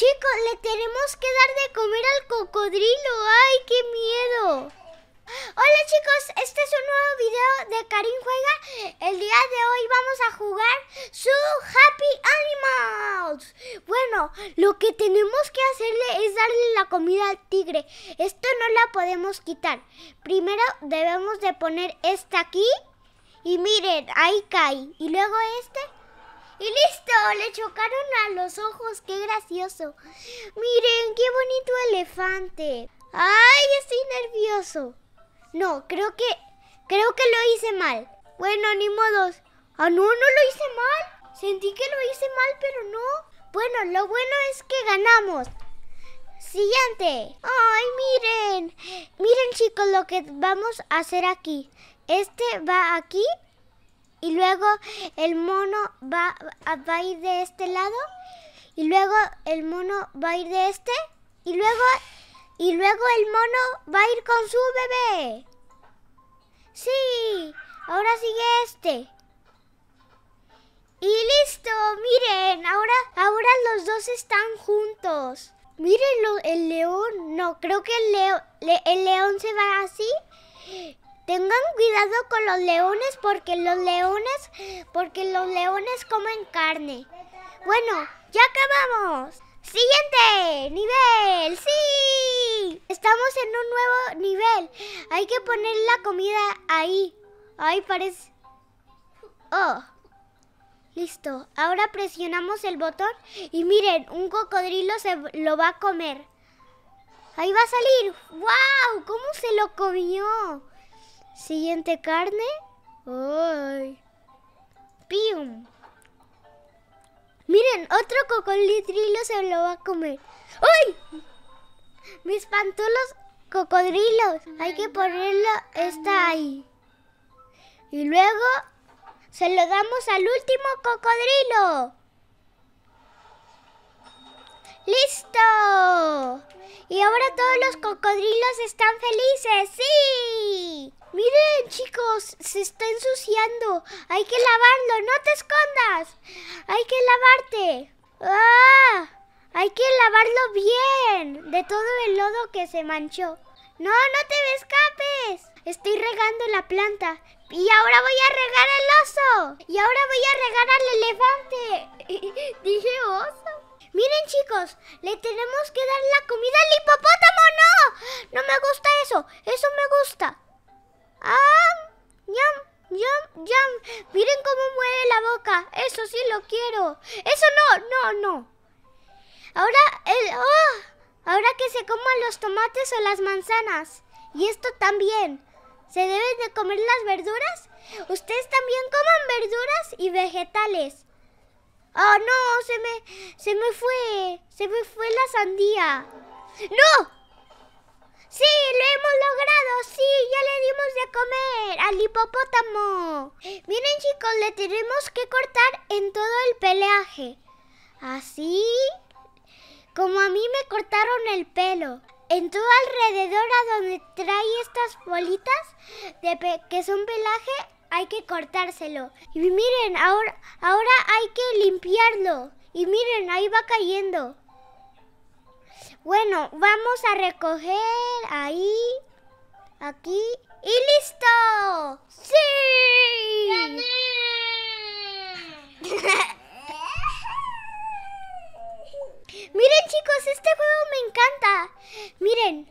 Chicos, le tenemos que dar de comer al cocodrilo. ¡Ay, qué miedo! Hola chicos, este es un nuevo video de Karim Juega. El día de hoy vamos a jugar su Happy Animals. Bueno, lo que tenemos que hacerle es darle la comida al tigre. Esto no la podemos quitar. Primero debemos de poner esta aquí. Y miren, ahí cae. Y luego este y listo, le chocaron a los ojos, qué gracioso. Miren, qué bonito elefante. Ay, estoy nervioso. No, creo que creo que lo hice mal. Bueno, ni modos. Ah, no, no lo hice mal. Sentí que lo hice mal, pero no. Bueno, lo bueno es que ganamos. Siguiente. Ay, miren. Miren, chicos, lo que vamos a hacer aquí. Este va aquí y luego el mono va, a ir de este lado y luego el mono va a ir de este y luego y luego el mono va a ir con su bebé. Sí, ahora sigue este. Y listo, miren, ahora ahora los dos están juntos. Miren el león, no, creo que el el león se va así Tengan cuidado con los leones porque los leones porque los leones comen carne. Bueno, ya acabamos. Siguiente nivel. Sí. Estamos en un nuevo nivel. Hay que poner la comida ahí. Ahí parece Oh. Listo. Ahora presionamos el botón y miren, un cocodrilo se lo va a comer. Ahí va a salir. ¡Wow! ¿Cómo se lo comió? Siguiente carne. ¡Ay! ¡Pium! Miren, otro cocodrilo se lo va a comer. ¡Ay! Mis espantó cocodrilos. Hay que ponerlo está ahí. Y luego se lo damos al último cocodrilo. ¡Listo! Y ahora todos los cocodrilos están felices. ¡Sí! se está ensuciando. Hay que lavarlo, no te escondas. Hay que lavarte. ¡Ah! Hay que lavarlo bien de todo el lodo que se manchó. No, no te me escapes. Estoy regando la planta. Y ahora voy a regar al oso. Y ahora voy a regar al elefante. Dije oso. Miren chicos, le tenemos que dar la comida al hipopótamo. No, no me gusta eso. Eso me gusta. Ah, eso sí lo quiero. Eso no, no, no. Ahora, el, ah, ahora que se coman los tomates o las manzanas. Y esto también. ¿Se deben de comer las verduras? Ustedes también coman verduras y vegetales. Oh, no, se me, se me fue. Se me fue la sandía. ¡No! Sí, lo hemos logrado. Sí, ya le dimos de comer al hipopótamo le tenemos que cortar en todo el peleaje Así como a mí me cortaron el pelo. En todo alrededor a donde trae estas bolitas de que son pelaje hay que cortárselo. Y miren, ahora, ahora hay que limpiarlo. Y miren, ahí va cayendo. Bueno, vamos a recoger ahí, aquí y listo. ¡Sí!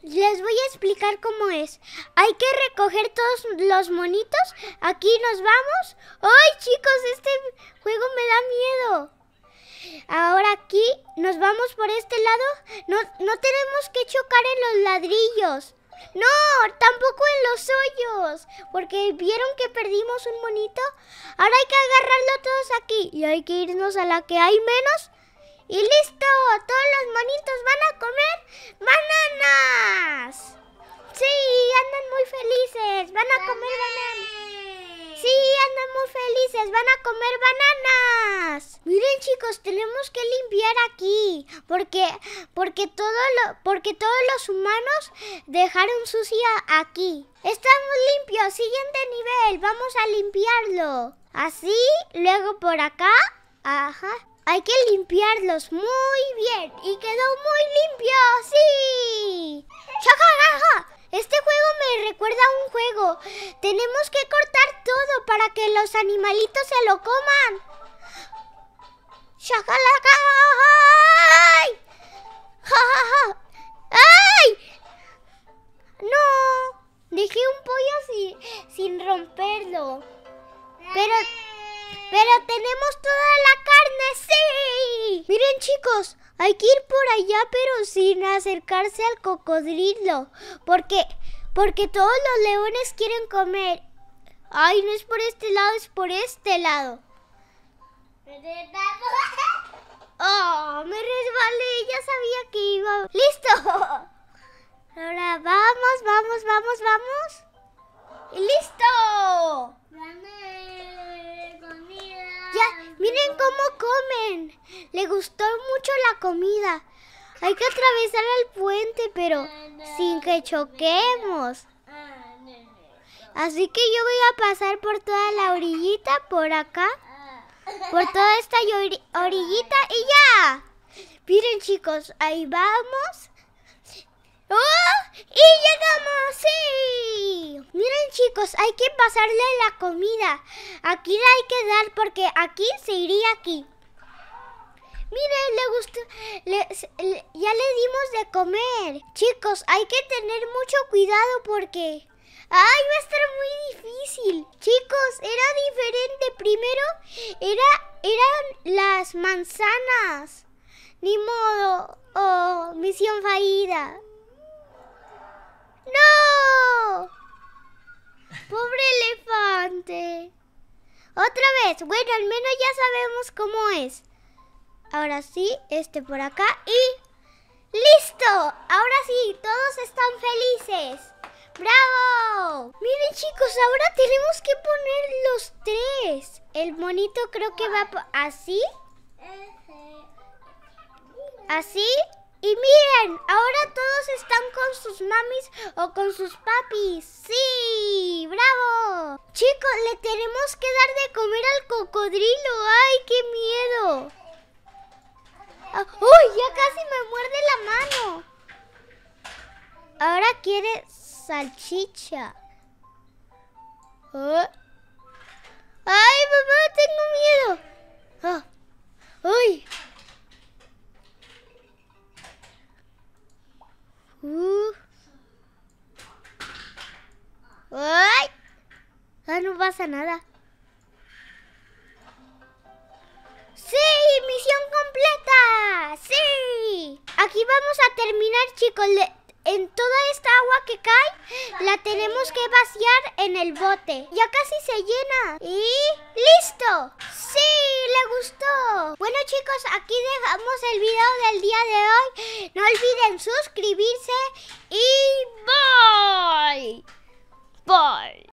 les voy a explicar cómo es. Hay que recoger todos los monitos. Aquí nos vamos. ¡Ay, chicos! Este juego me da miedo. Ahora aquí nos vamos por este lado. No, no tenemos que chocar en los ladrillos. No, tampoco en los hoyos. Porque vieron que perdimos un monito. Ahora hay que agarrarlo todos aquí. Y hay que irnos a la que hay menos. Y listo, todos los monitos van a comer bananas. Sí, andan muy felices, van a comer bananas. Sí, andan muy felices, van a comer bananas. Miren chicos, tenemos que limpiar aquí, porque porque todo lo, porque todos los humanos dejaron sucia aquí. Estamos limpios, siguiente nivel, vamos a limpiarlo. Así, luego por acá, ajá, hay que limpiarlos muy bien. Y quedó muy limpio, sí. Este juego me recuerda a un juego. Tenemos que cortar todo para que los animalitos se lo coman. Hay que ir por allá, pero sin acercarse al cocodrilo, porque porque todos los leones quieren comer. Ay, no es por este lado, es por este lado. Oh, me resbalé, ya sabía que iba. ¡Listo! Ahora vamos, vamos, vamos, vamos. Y ¡Listo! Ya, miren cómo comen. Le gustó mucho la comida. Hay que atravesar el puente, pero sin que choquemos. Así que yo voy a pasar por toda la orillita, por acá, por toda esta orillita y ya. Miren chicos, ahí vamos. ¡Oh! ¡Y llegamos! ¡Sí! Miren chicos, hay que pasarle la comida. Aquí la hay que dar porque aquí se iría aquí. Miren, le gusta, ya le dimos de comer. Chicos, hay que tener mucho cuidado porque... ¡Ay, va a estar muy difícil! Chicos, era diferente. Primero era, eran las manzanas. Ni modo. Oh, misión fallida. ¡No! ¡Pobre elefante! Otra vez. Bueno, al menos ya sabemos cómo es. Ahora sí, este por acá y... ¡Listo! Ahora sí, todos están felices. ¡Bravo! Miren chicos, ahora tenemos que poner los tres. El monito creo que va así. Así. Y miren, ahora todos están con sus mamis o con sus papis. ¡Sí! ¡Bravo! Chicos, le tenemos que dar de comer al cocodrilo. ¡Ay, qué miedo! Ah, ¡Uy! Ya casi me muerde la mano. Ahora quiere salchicha. Ah. ¡Ay, mamá! Tengo miedo. Oh. ¡Uy! Uh. ¡Ay! Ah, no pasa nada. ¡Sí! Aquí vamos a terminar, chicos. en toda esta agua que cae, la tenemos que vaciar en el bote. Ya casi se llena. Y... ¡Listo! ¡Sí! ¡Le gustó! Bueno, chicos, aquí dejamos el video del día de hoy. No olviden suscribirse y... ¡Bye! ¡Bye!